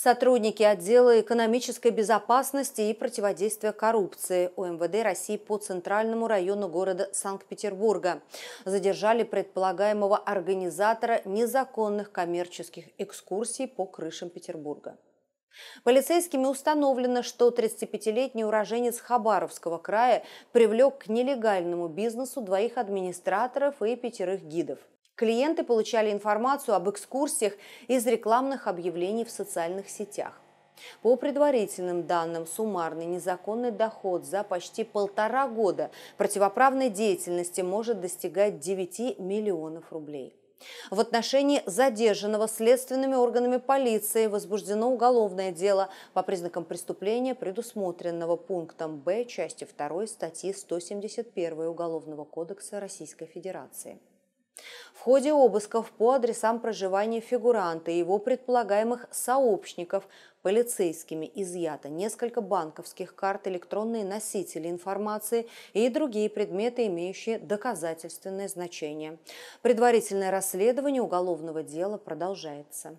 Сотрудники отдела экономической безопасности и противодействия коррупции УМВД России по центральному району города Санкт-Петербурга задержали предполагаемого организатора незаконных коммерческих экскурсий по крышам Петербурга. Полицейскими установлено, что 35-летний уроженец Хабаровского края привлек к нелегальному бизнесу двоих администраторов и пятерых гидов. Клиенты получали информацию об экскурсиях из рекламных объявлений в социальных сетях. По предварительным данным, суммарный незаконный доход за почти полтора года противоправной деятельности может достигать 9 миллионов рублей. В отношении задержанного следственными органами полиции возбуждено уголовное дело по признакам преступления, предусмотренного пунктом Б части 2 статьи 171 Уголовного кодекса Российской Федерации. В ходе обысков по адресам проживания фигуранта и его предполагаемых сообщников полицейскими изъято несколько банковских карт, электронные носители информации и другие предметы, имеющие доказательственное значение. Предварительное расследование уголовного дела продолжается.